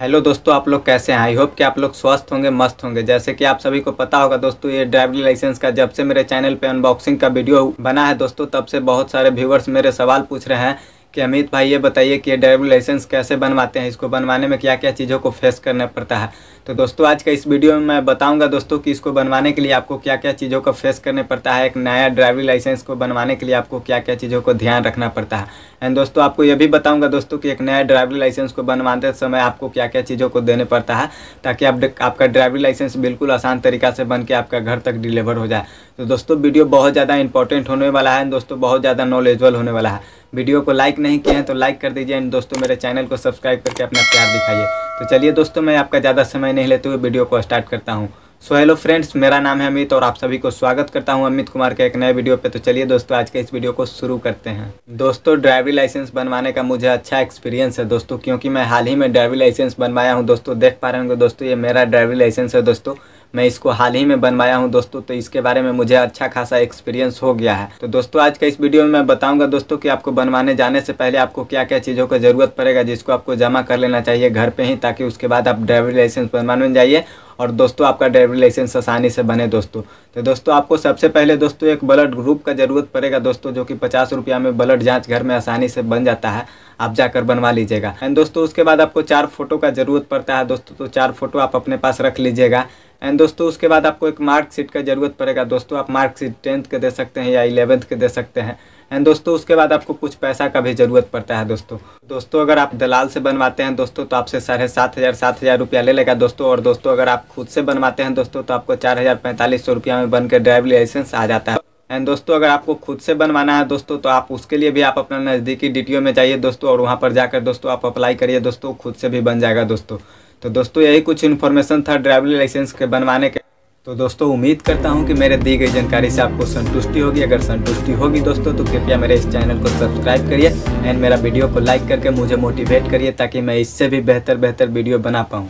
hello दोस्तों आप लोग कैसे हैं आई होप कि आप लोग स्वस्थ होंगे मस्त होंगे जैसे कि आप सभी को पता होगा दोस्तों ये ड्राइविंग लाइसेंस का जब से मेरे चैनल पे अनबॉक्सिंग का वीडियो बना है दोस्तों तब से बहुत सारे व्यूवर्स मेरे सवाल पूछ रहे हैं कि अमित भाई ये बताइए कि ये ड्राइविंग लाइसेंस कैसे बनवाते हैं इसको बनवाने में क्या क्या चीज़ों को फेस करना पड़ता है तो दोस्तों आज का इस वीडियो में मैं बताऊंगा दोस्तों कि इसको बनवाने के लिए आपको क्या क्या चीज़ों का फेस करने पड़ता है एक नया ड्राइविंग लाइसेंस को बनवाने के लिए आपको क्या क्या चीज़ों को ध्यान रखना पड़ता है एंड दोस्तों आपको यह भी बताऊंगा दोस्तों कि एक नया ड्राइविंग लाइसेंस को बनवाते समय आपको क्या क्या चीज़ों को देने पड़ता है ताकि आप आपका ड्राइविंग लाइसेंस बिल्कुल आसान तरीका से बन के आपका घर तक डिलीवर हो जाए तो दोस्तों वीडियो बहुत ज़्यादा इंपॉर्टेंट होने वाला है दोस्तों बहुत ज़्यादा नॉलेजबल होने वाला है वीडियो को लाइक नहीं किए हैं तो लाइक कर दीजिए एंड दोस्तों मेरे चैनल को सब्सक्राइब करके अपना प्यार दिखाइए तो चलिए दोस्तों मैं आपका ज़्यादा समय नहीं लेते हुए वीडियो को स्टार्ट करता हूँ सो हेलो फ्रेंड्स मेरा नाम है अमित और आप सभी को स्वागत करता हूँ अमित कुमार के एक नए वीडियो पे तो चलिए दोस्तों आज के इस वीडियो को शुरू करते हैं दोस्तों ड्राइविंग लाइसेंस बनवाने का मुझे अच्छा एक्सपीरियंस है दोस्तों क्योंकि मैं हाल ही में ड्राइविंग लाइसेंस बनवाया हूँ दोस्तों देख पा रहे होंगे दोस्तों ये मेरा ड्राइविंग लाइसेंस है दोस्तों मैं इसको हाल ही में बनवाया हूँ दोस्तों तो इसके बारे में मुझे अच्छा खासा एक्सपीरियंस हो गया है तो दोस्तों आज का इस वीडियो में मैं बताऊंगा दोस्तों कि आपको बनवाने जाने से पहले आपको क्या क्या चीज़ों की ज़रूरत पड़ेगा जिसको आपको जमा कर लेना चाहिए घर पर ही ताकि उसके बाद आप ड्राइविंग लाइसेंस बनवाने जाइए और दोस्तों आपका ड्राइविंग लाइसेंस आसानी से बने दोस्तों तो दोस्तों आपको सबसे पहले दोस्तों एक ब्लड ग्रुप का ज़रूरत पड़ेगा दोस्तों जो कि पचास रुपया में ब्लड जाँच घर में आसानी से बन जाता है आप जाकर बनवा लीजिएगा एंड दोस्तों उसके बाद आपको चार फोटो का ज़रूरत पड़ता है दोस्तों तो चार फोटो आप अपने पास रख लीजिएगा एंड दोस्तों उसके बाद आपको एक मार्कशीट का ज़रूरत पड़ेगा दोस्तों आप मार्कशीट टेंथ के दे सकते हैं या इलेवंथ के दे सकते हैं एंड दोस्तों उसके बाद आपको कुछ पैसा का भी ज़रूरत पड़ता है दोस्तों दोस्तों अगर आप दलाल से बनवाते हैं दोस्तों तो आपसे साढ़े सात हज़ार सात हज़ार रुपया ले लेगा दोस्तों और दोस्तों अगर आप खुद से बनवाते हैं दोस्तों तो आपको चार हज़ार पैंतालीस सौ रुपया में बनकर ड्राइविंग लाइसेंस आ जाता है एंड दोस्तों अगर आपको खुद से बनवाना है दोस्तों तो आप उसके लिए भी आप अपना नज़दीकी डी में जाइए दोस्तों और वहाँ पर जाकर दोस्तों आप अप्लाई करिए दोस्तों खुद से भी बन जाएगा दोस्तों तो दोस्तों यही कुछ इन्फॉर्मेशन था ड्राइविंग लाइसेंस के बनवाने के तो दोस्तों उम्मीद करता हूँ कि मेरे दी गई जानकारी से आपको संतुष्टि होगी अगर संतुष्टि होगी दोस्तों तो कृपया मेरे इस चैनल को सब्सक्राइब करिए एंड मेरा वीडियो को लाइक करके मुझे मोटिवेट करिए ताकि मैं इससे भी बेहतर बेहतर वीडियो बना पाऊँ